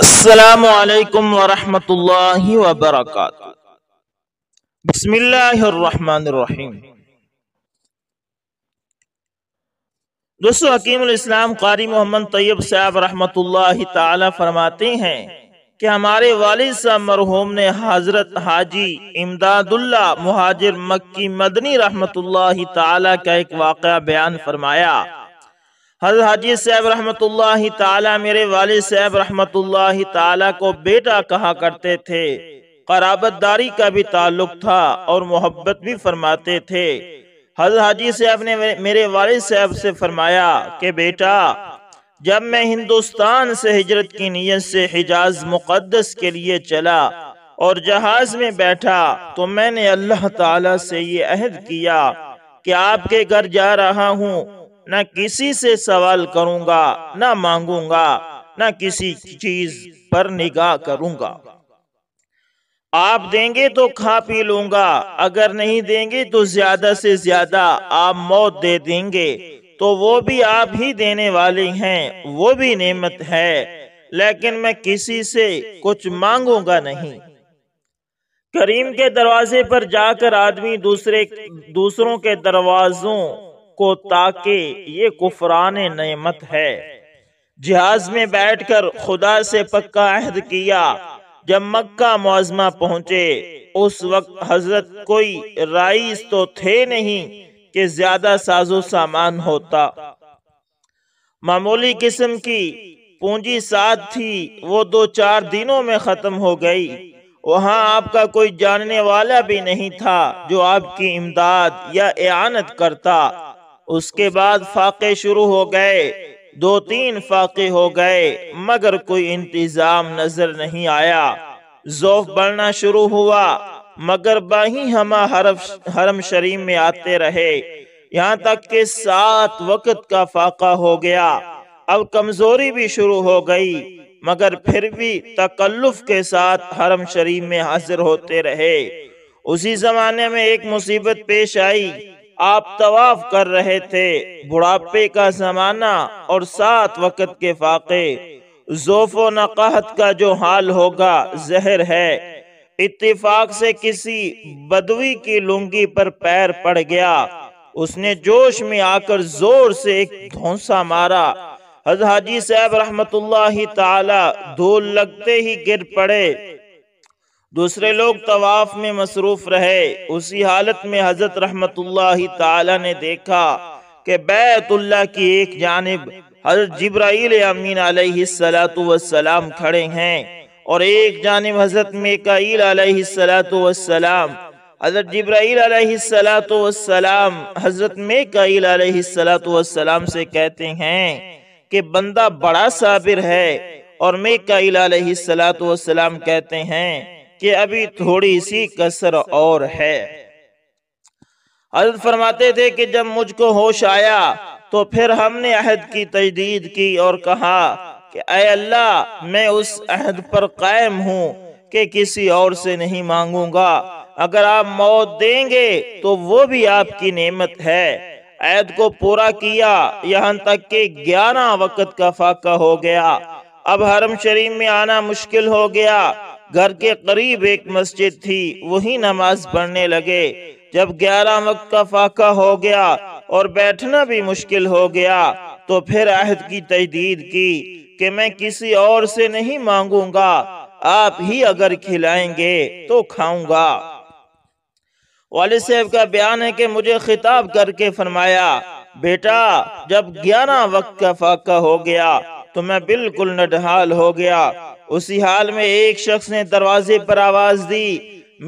दोस्तों मोहम्मद तैयब साहब रहमतुल्लाह फरमाते हैं कि हमारे वाल साहब मरहूम ने हजरत हाजी इमदादुल्ला मुहाजिर मक्की मदनी रहमतुल्लाह का एक वाक़ बयान फरमाया हजरत हाजी साहब रहमत ताला मेरे वाले साहब रहमत ताला को बेटा कहा करते थे कराबतदारी का भी ताल्लुक था और मोहब्बत भी फरमाते थे हजरत हाजी साहब ने मेरे वाले साहब से फरमाया कि बेटा जब मैं हिंदुस्तान से हिजरत की नीयत से हिजाज मुक़दस के लिए चला और जहाज में बैठा तो मैंने अल्लाह ताला से ये अहद किया कि आपके घर जा रहा हूँ न किसी से सवाल करूंगा न मांगूंगा न किसी चीज पर निगाह करूंगा आप देंगे तो खा पी लूंगा अगर नहीं देंगे तो ज्यादा से ज्यादा आप मौत दे देंगे तो वो भी आप ही देने वाले हैं वो भी नेमत है लेकिन मैं किसी से कुछ मांगूंगा नहीं करीम के दरवाजे पर जाकर आदमी दूसरे दूसरों के दरवाजों को ताके ये कुफरान नमत है जहाज में बैठकर खुदा से पक्का अहद किया जब मक्का मुआजमा पहुंचे उस वक्त हजरत कोई राइस तो थे नहीं कि ज्यादा साजो सामान होता मामूली किस्म की पूंजी साथ थी वो दो चार दिनों में खत्म हो गई वहाँ आपका कोई जानने वाला भी नहीं था जो आपकी इमदाद या एनत करता उसके बाद फाके शुरू हो गए दो तीन फाके हो गए मगर कोई इंतजाम नजर नहीं आया जोफ बढ़ना शुरू हुआ मगर बाही हम हरम शरीफ में आते रहे यहाँ तक के सात वक्त का फाका हो गया अब कमजोरी भी शुरू हो गई मगर फिर भी तकल्लुफ के साथ हरम शरीफ में हाजिर होते रहे उसी जमाने में एक मुसीबत पेश आई आप तवाफ कर रहे थे बुढ़ापे का जमाना और सात वक़्त के फाके जोफो नकाहत का जो हाल होगा जहर है इतफाक से किसी बदवी की लुंगी पर पैर पड़ गया उसने जोश में आकर जोर से एक धोसा मारा हज हाजी साहब रहमतुल्लाह ताला धूल लगते ही गिर पड़े दूसरे लोग तवाफ में मसरूफ रहे उसी हालत में हजरत रहमतुल्लाह ताला ने देखा कि बैतुल्ला की एक जानब हजरत जब्राइल अमीन सलाम खड़े हैं और एक जानब हजरत मेकाईल सलाम हजरत जब्राइल सलाम हजरत मेकाईल सलाम से कहते हैं कि बंदा बड़ा साबिर है और मेकाईल सलाम कहते हैं कि अभी थोड़ी सी कसर और है हजरत फरमाते थे कि जब मुझको होश आया तो फिर हमने अहद की तजदीद की और कहा कि अय अल्लाह मैं उस अहद पर कायम हूँ कि किसी और से नहीं मांगूंगा अगर आप मौत देंगे तो वो भी आपकी नेमत है ऐद को पूरा किया यहाँ तक कि ग्यारह वक्त का फाका हो गया अब हरम शरीफ में आना मुश्किल हो गया घर के करीब एक मस्जिद थी वही नमाज पढ़ने लगे जब ग्यारह वक्त का फाका हो गया और बैठना भी मुश्किल हो गया तो फिर अहद की तजदीद की कि मैं किसी और से नहीं मांगूंगा आप ही अगर खिलाएंगे तो खाऊंगा वाले साहब का बयान है कि मुझे खिताब करके फरमाया बेटा जब ग्यारह वक्त का फाका हो गया तो मैं बिल्कुल नडहाल हो गया उसी हाल में एक शख्स ने दरवाजे पर आवाज दी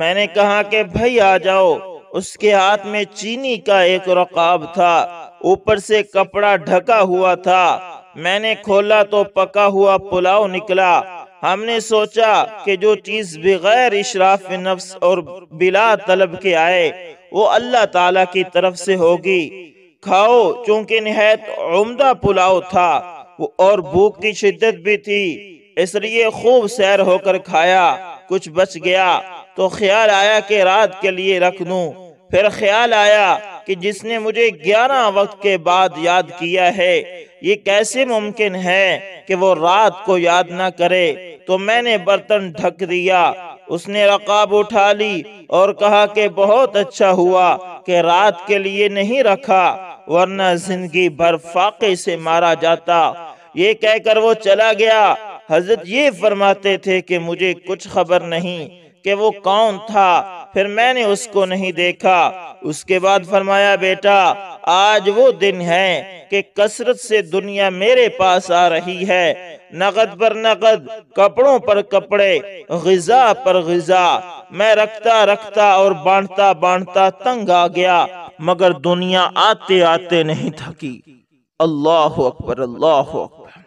मैंने कहा कि भाई आ जाओ उसके हाथ में चीनी का एक रकाब था ऊपर से कपड़ा ढका हुआ था मैंने खोला तो पका हुआ पुलाव निकला हमने सोचा कि जो चीज बगैर इशराफ नफ्स और बिला तलब के आए वो अल्लाह ताला की तरफ से होगी खाओ चूंकि नहायत उमदा पुलाव था और भूख की शिद्दत भी थी इसलिए खूब सैर होकर खाया कुछ बच गया तो ख्याल आया कि रात के लिए रख दूं फिर ख्याल आया कि जिसने मुझे ग्यारह वक्त के बाद याद किया है ये कैसे मुमकिन है कि वो रात को याद ना करे तो मैंने बर्तन ढक दिया उसने रकाब उठा ली और कहा कि बहुत अच्छा हुआ कि रात के लिए नहीं रखा वरना जिंदगी भर फाके से मारा जाता ये कहकर वो चला गया हजरत ये फरमाते थे कि मुझे कुछ खबर नहीं कि वो कौन था फिर मैंने उसको नहीं देखा उसके बाद फरमाया बेटा आज वो दिन है कि कसरत से दुनिया मेरे पास आ रही है नगद पर नगद कपड़ों पर कपड़े गजा पर गजा मैं रखता रखता और बांटता बांटता तंग आ गया मगर दुनिया आते आते नहीं थकी अल्लाह अकबर अल्लाह अकबर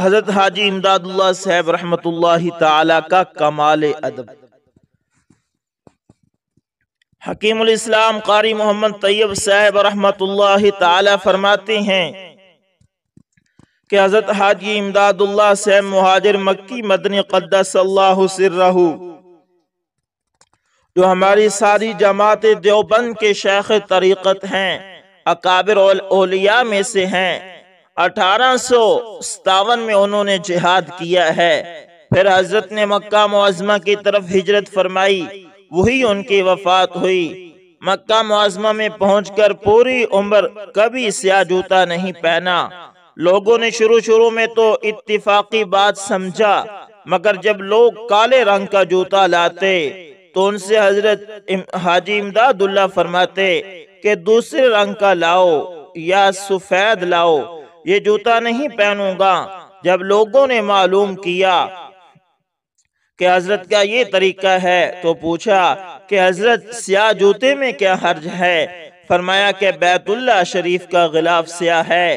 हजरत हाजी इमदादुल्ला साहब रहमत ताला का कमाल अदब हकीम इस्लाम कारी मोहम्मद तैयब साहब रहमत ताला फरमाते हैं कि हजरत हाजी इमदादुल्ला साहब मुहाजिर मक्की मदन कद्दसल्लाहु जो हमारी सारी जमात देवबंद के शेख तरीक़त हैं अकाबिर औलिया में से हैं अठारह में उन्होंने जिहाद किया है फिर हजरत ने मक्का मुआजमा की तरफ हिजरत फरमाई वही उनकी वफात हुई मक्का मुआजमा में पहुंचकर पूरी उम्र कभी सिया जूता नहीं पहना लोगों ने शुरू शुरू में तो इत्तिफाकी बात समझा मगर जब लोग काले रंग का जूता लाते तो उनसे हजरत हाजी इमदादुल्ला फरमाते कि दूसरे रंग का लाओ या सफेद लाओ ये जूता नहीं पहनूंगा जब लोगों ने मालूम किया कि हजरत का ये तरीका है तो पूछा कि हजरत स्या जूते में क्या हर्ज है फरमाया कि बैतुल्ला शरीफ का गिलाफ स्या है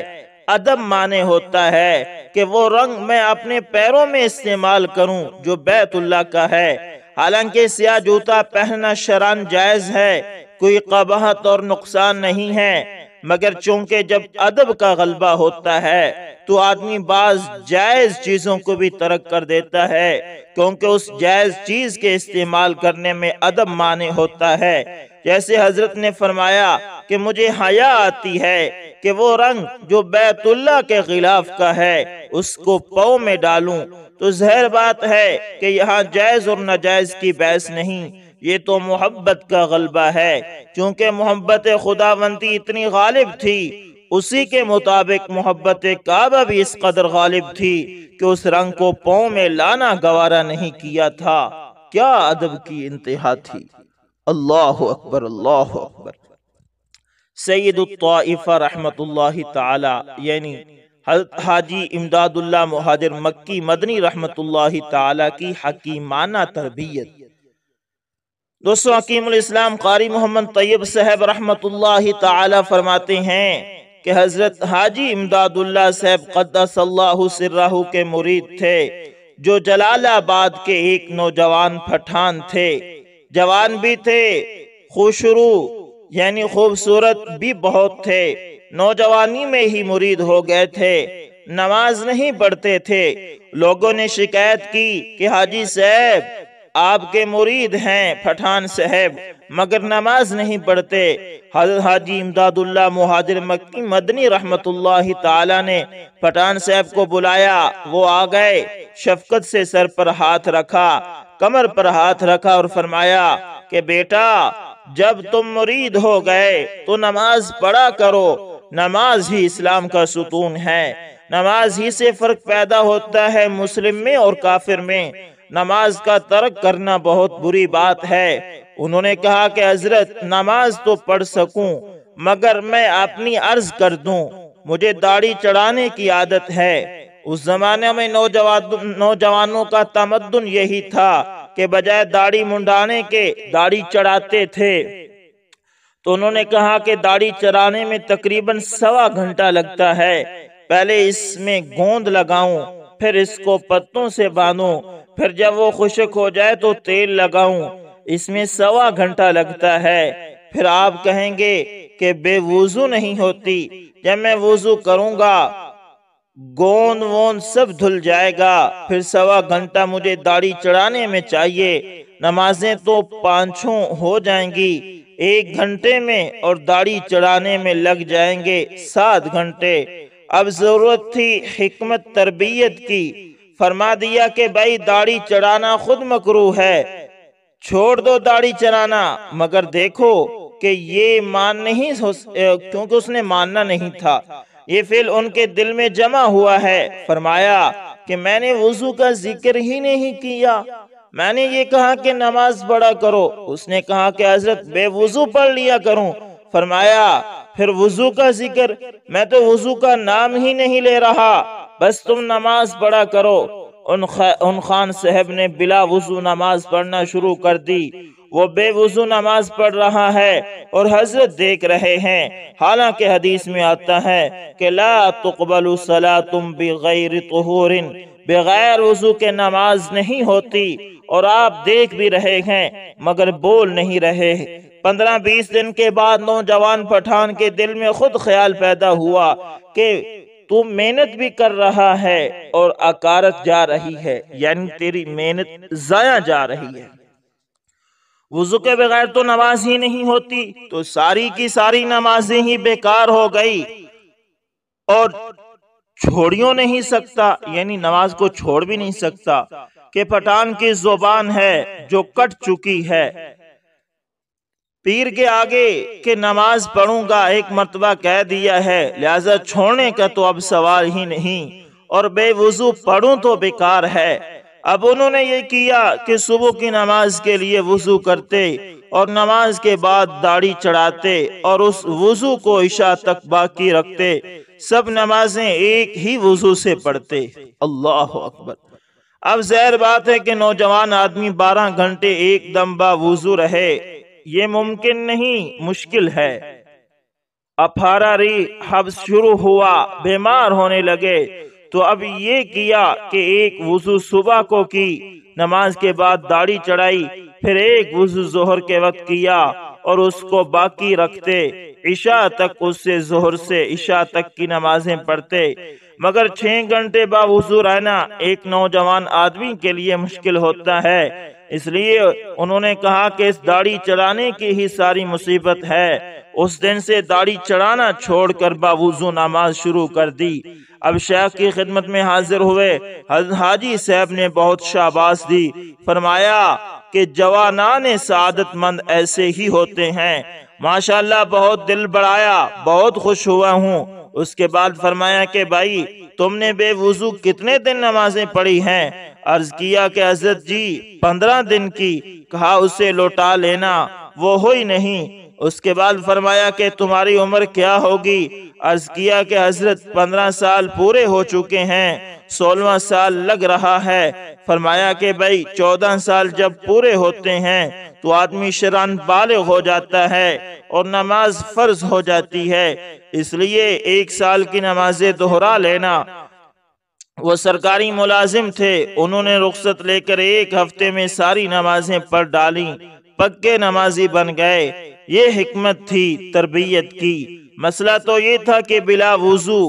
अदब माने होता है कि वो रंग मैं अपने पैरों में इस्तेमाल करूं जो बैतुल्ला का है हालांकि स्या जूता पहनना शरान जायज है कोई कबाहत और नुकसान नहीं है मगर चूंकि जब अदब का गलबा होता है तो आदमी बाज जायज चीजों को भी तरक कर देता है क्योंकि उस जायज चीज के इस्तेमाल करने में अदब माने होता है जैसे हजरत ने फरमाया कि मुझे हया आती है कि वो रंग जो बैतुल्ला के खिलाफ का है उसको पौ में डालूं तो जहर बात है कि यहाँ जायज और नाजायज की बहस नहीं ये तो मोहब्बत का गलबा है क्योंकि मोहब्बत खुदावंती इतनी गालिब थी उसी के मुताबिक मोहब्बत काबा भी इस कदर गालिब थी कि उस रंग को पाँव में लाना गवारा नहीं किया था क्या अदब की इंतहा थी अल्लाह अकबर अल्लाह अकबर सैदुल्ताफ़ा रहमत यानी हाजी इमदादुल्ला महाजर मक्की मदनी रहमत की हकीमाना तरबियत दोस्तों इस्लाम कारी मोहम्मद तैयब साहब रहमत ताला फरमाते हैं कि हज़रत हाजी इमदादुल्ला साहब कद्दासल्लाहु के मुरीद थे जो जलालाबाद के एक नौजवान पठान थे जवान भी थे खुशरू यानी खूबसूरत भी बहुत थे नौजवानी में ही मुरीद हो गए थे नमाज नहीं पढ़ते थे लोगों ने शिकायत की कि हाजी साहब आपके मुरीद हैं पठान साहब मगर नमाज नहीं पढ़ते हजरत हाजी इमदादुल्ला मुहाजिर मक्की मदनी रहमत ताला ने पठान साहब को बुलाया वो आ गए शफकत से सर पर हाथ रखा कमर पर हाथ रखा और फरमाया कि बेटा जब तुम मुरीद हो गए तो नमाज पढ़ा करो नमाज ही इस्लाम का सुतून है नमाज ही से फर्क पैदा होता है मुस्लिम में और काफिर में नमाज का तर्क करना बहुत बुरी बात है उन्होंने कहा कि हजरत नमाज तो पढ़ सकूं मगर मैं अपनी अर्ज कर दूं मुझे दाढ़ी चढ़ाने की आदत है उस जमाने में नौजवान नौजवानों का तमदन यही था कि बजाय दाढ़ी मुंडाने के दाढ़ी चढ़ाते थे तो उन्होंने कहा कि दाढ़ी चढ़ाने में तकरीबन सवा घंटा लगता है पहले इसमें गोंद लगाऊं फिर इसको पत्तों से बांधूं फिर जब वो खुशक हो जाए तो तेल लगाऊं इसमें सवा घंटा लगता है फिर आप कहेंगे कि बेवजू नहीं होती जब मैं वजू करूंगा गोंद वोंद सब धुल जाएगा फिर सवा घंटा मुझे दाढ़ी चढ़ाने में चाहिए नमाजें तो पांचों हो जाएंगी एक घंटे में और दाढ़ी चढ़ाने में लग जाएंगे सात घंटे अब जरूरत थी हिकमत तरबियत की फरमा दिया कि भाई दाढ़ी चढ़ाना खुद मकरू है छोड़ दो दाढ़ी चढ़ाना मगर देखो कि ये मान नहीं क्योंकि उसने मानना नहीं था ये फिल उनके दिल में जमा हुआ है फरमाया कि मैंने वजू का जिक्र ही नहीं किया मैंने ये कहा कि नमाज पढ़ा करो उसने कहा कि हजरत बेवजू पढ़ लिया करूं फरमाया फिर वजू का जिक्र मैं तो वजू का नाम ही नहीं ले रहा बस तुम नमाज पढ़ा करो उन खा, उन खान साहब ने बिला वजू नमाज पढ़ना शुरू कर दी वो बेवजू नमाज पढ़ रहा है और हजरत देख रहे हैं हालांकि हदीस में आता है कि ला तुकबल सला तुम बगैर तहूरिन बगैर वजू के नमाज नहीं होती और आप देख भी रहे हैं मगर बोल नहीं रहे पंद्रह बीस दिन के बाद नौजवान पठान के दिल में खुद ख्याल पैदा हुआ कि तू मेहनत भी कर रहा है और अकारत जा रही है यानी तेरी मेहनत जाया जा रही है वजू के बगैर तो नमाज ही नहीं होती तो सारी की सारी नमाजें ही बेकार हो गई और छोड़ियों नहीं सकता यानी नमाज को छोड़ भी नहीं सकता के पठान की जुबान है जो कट चुकी है पीर के आगे के नमाज पढ़ूंगा एक मरतबा कह दिया है लिहाजा छोड़ने का तो अब सवाल ही नहीं और बेवजू पढ़ूं तो बेकार है अब उन्होंने ये किया कि सुबह की नमाज के लिए वजू करते और नमाज के बाद दाढ़ी चढ़ाते और उस वजू को ईशा तक बाकी रखते सब नमाजें एक ही वजू से पढ़ते अल्लाह अकबर अब जहर बात है कि नौजवान आदमी बारह घंटे एक दम बा वजू रहे ये मुमकिन नहीं मुश्किल है अफारा री हब शुरू हुआ बीमार होने लगे तो अब ये किया कि एक वजू सुबह को की नमाज के बाद दाढ़ी चढ़ाई फिर एक वजू जोहर के वक्त किया और उसको बाकी रखते ईशा तक उससे जोहर से ईशा तक की नमाजें पढ़ते मगर छह घंटे बावजू रहना एक नौजवान आदमी के लिए मुश्किल होता है इसलिए उन्होंने कहा कि इस दाढ़ी चढ़ाने की ही सारी मुसीबत है उस दिन से दाढ़ी चढ़ाना छोड़कर बावजू नमाज शुरू कर दी अब शेख की खिदमत में हाजिर हुए हाजी साहब ने बहुत शाबाश दी फरमाया कि जवाना ने मंद ऐसे ही होते हैं माशाल्लाह बहुत दिल बढ़ाया बहुत खुश हुआ हूँ उसके बाद फरमाया के भाई तुमने बेवजू कितने दिन नमाजें पढ़ी हैं अर्ज किया के हजरत जी पंद्रह दिन की कहा उसे लौटा लेना वो हो ही नहीं उसके बाद फरमाया के तुम्हारी उम्र क्या होगी अर्ज किया के हजरत पंद्रह साल पूरे हो चुके हैं सोलवा साल लग रहा है फरमाया कि भाई चौदह साल जब पूरे होते हैं तो आदमी शरान बाल हो जाता है और नमाज फर्ज हो जाती है इसलिए एक साल की नमाजें दोहरा लेना वो सरकारी मुलाजिम थे उन्होंने रुख्सत लेकर एक हफ्ते में सारी नमाजें पढ़ डाली पक्के नमाजी बन गए ये हिकमत थी तरबियत की मसला तो ये था कि बिला वजू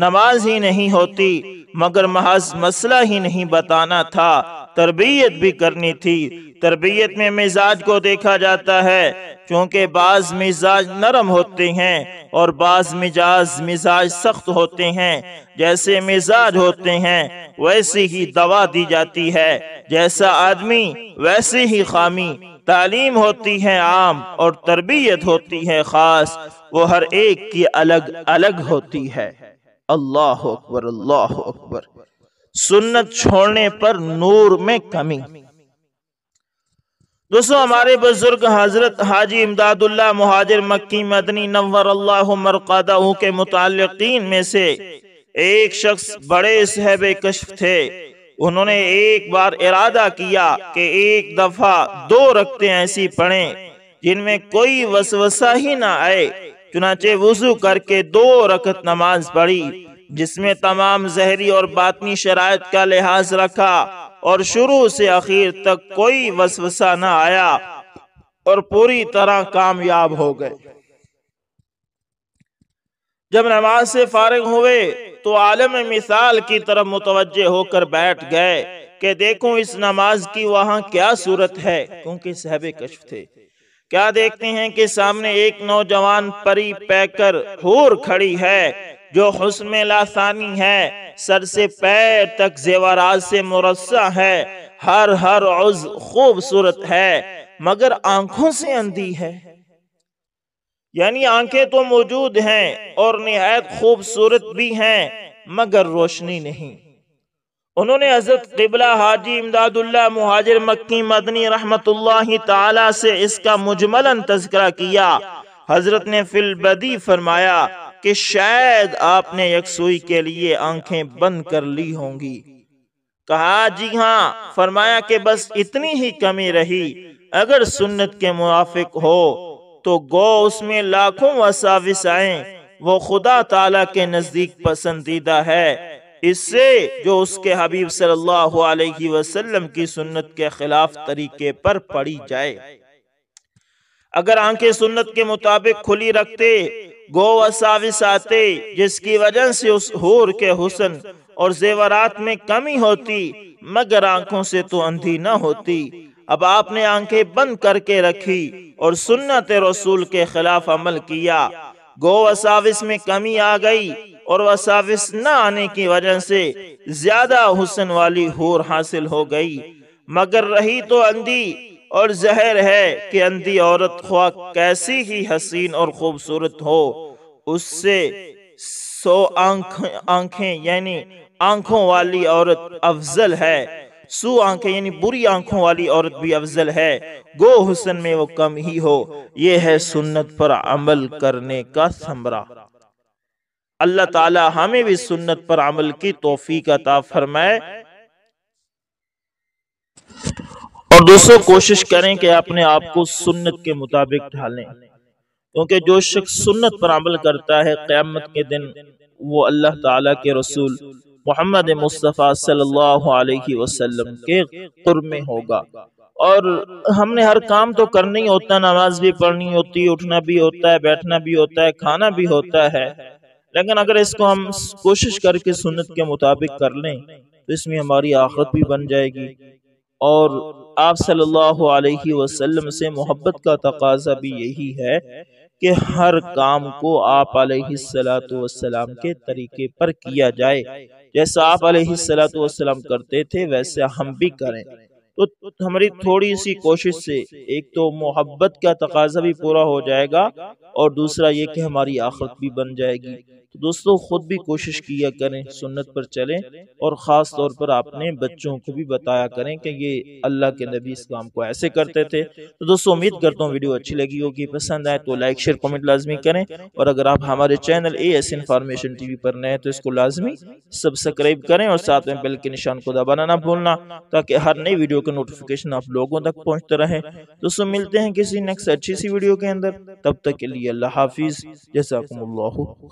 नमाज ही नहीं होती मगर महज मसला ही नहीं बताना था तरबियत भी करनी थी तरबियत में मिजाज को देखा जाता है क्योंकि बाज मिजाज नरम होते हैं और बाज मिजाज मिजाज सख्त होते हैं जैसे मिजाज होते हैं वैसे ही दवा दी जाती है जैसा आदमी वैसे ही खामी तालीम होती है आम और तरबियत होती है ख़ास वो हर एक की अलग अलग होती है अल्लाह अकबर अल्लाह अकबर सुन्नत छोड़ने पर नूर में कमी दोस्तों हमारे बुजुर्ग हजरत हाजी इमदादुल्ला महाजिर मक्की मदनी नवर अल्लाह मरकदा के मुतालिकीन में से एक शख्स बड़े सहब कश्फ थे उन्होंने एक बार इरादा किया कि एक दफा दो रखते ऐसी पढ़ें जिनमें कोई वसवसा ही ना आए चुनाचे वजू करके दो रकत नमाज पढ़ी जिसमें तमाम जहरी और बातनी शराय का लिहाज रखा और शुरू से आखिर तक कोई वसवसा न आया और पूरी तरह कामयाब हो गए जब नमाज से फारिग हुए तो आलम मिसाल की तरफ मुतवजे होकर बैठ गए कि देखो इस नमाज की वहां क्या सूरत है क्योंकि सहबे कश्फ थे क्या देखते हैं कि सामने एक नौजवान परी पैकर होर खड़ी है जो हुसम लासानी है सर से पैर तक जेवराज से मुरस्सा है हर हर उज खूबसूरत है मगर आंखों से अंधी है यानी आंखें तो मौजूद हैं और नहायत खूबसूरत भी हैं मगर रोशनी नहीं उन्होंने हजरत तिबला हाजी इमदादुल्ला महाजिर मक्की मदनी रहमत ताला से इसका मुजमलन तस्करा किया हजरत ने फिलबदी फरमाया कि शायद आपने यकसुई के लिए आंखें बंद कर ली होंगी कहा जी हाँ फरमाया कि बस इतनी ही कमी रही अगर सुन्नत के मुआफिक हो तो गो उसमें लाखों वसाविस आए वो खुदा ताला के नज़दीक पसंदीदा है इससे जो उसके हबीब सल्लल्लाहु अलैहि वसल्लम की सुन्नत के खिलाफ तरीके पर पड़ी जाए अगर आंखें सुन्नत के मुताबिक खुली रखते गो वसाविस आते जिसकी वजह से उस हूर के हुसन और जेवरात में कमी होती मगर आंखों से तो अंधी न होती अब आपने आंखें बंद करके रखी और सुन्नत रसूल के खिलाफ अमल किया गो वसाविस में कमी आ गई और वह न आने की वजह से ज्यादा हुसन वाली होर हासिल हो गई मगर रही तो अंधी और जहर है कि अंधी औरत ख्वा कैसी ही हसीन और खूबसूरत हो उससे सो आंख आंखें यानी आंखों वाली औरत अफजल है सू आंखें यानी बुरी आंखों वाली औरत भी अफजल है गो हुसन में वो कम ही हो ये है सुन्नत पर अमल करने का समरा अल्लाह ताला हमें भी सुन्नत पर अमल की तोफ़ी अता फरमाए और दोस्तों कोशिश करें कि अपने आप को सुन्नत के मुताबिक ढालें क्योंकि जो शख्स सुन्नत पर अमल करता है क़्यामत के दिन वो अल्लाह ताला के रसूल मोहम्मद मुस्तफ़ा सल्लल्लाहु अलैहि वसल्लम के कुर्ब में होगा और हमने हर काम तो करना ही होता है नमाज भी पढ़नी होती है उठना भी होता है बैठना भी होता है खाना भी होता है लेकिन अगर इसको हम कोशिश करके सुन्नत के मुताबिक कर लें तो इसमें हमारी आखत भी बन जाएगी और आप सल्लल्लाहु अलैहि वसल्लम से मोहब्बत का तकाजा भी यही है कि हर काम को आप सलाम के तरीके पर किया जाए जैसा आप सलाम करते थे वैसे हम भी करें तो हमारी थोड़ी सी कोशिश से एक तो मोहब्बत का तकाजा भी पूरा हो जाएगा और दूसरा ये कि हमारी आखत भी बन जाएगी तो दोस्तों खुद भी कोशिश किया करें सुन्नत पर चलें और ख़ास तौर पर आपने बच्चों को भी बताया करें कि ये अल्लाह के नबी इस काम को ऐसे करते थे तो दोस्तों उम्मीद करता हूँ वीडियो अच्छी लगी होगी पसंद आए तो लाइक शेयर कमेंट लाजमी करें और अगर आप हमारे channel A S information T पर नए तो इसको लाजमी सब्सक्राइब करें और साथ में बेल के निशान को दबाना ना भूलना ताकि हर नई वीडियो का नोटिफिकेशन आप लोगों तक पहुँचते रहे दोस्तों मिलते हैं किसी नेक्स्ट अच्छी सी वीडियो के अंदर तब तक के लिए अल्लाह हाफिज़ जैसा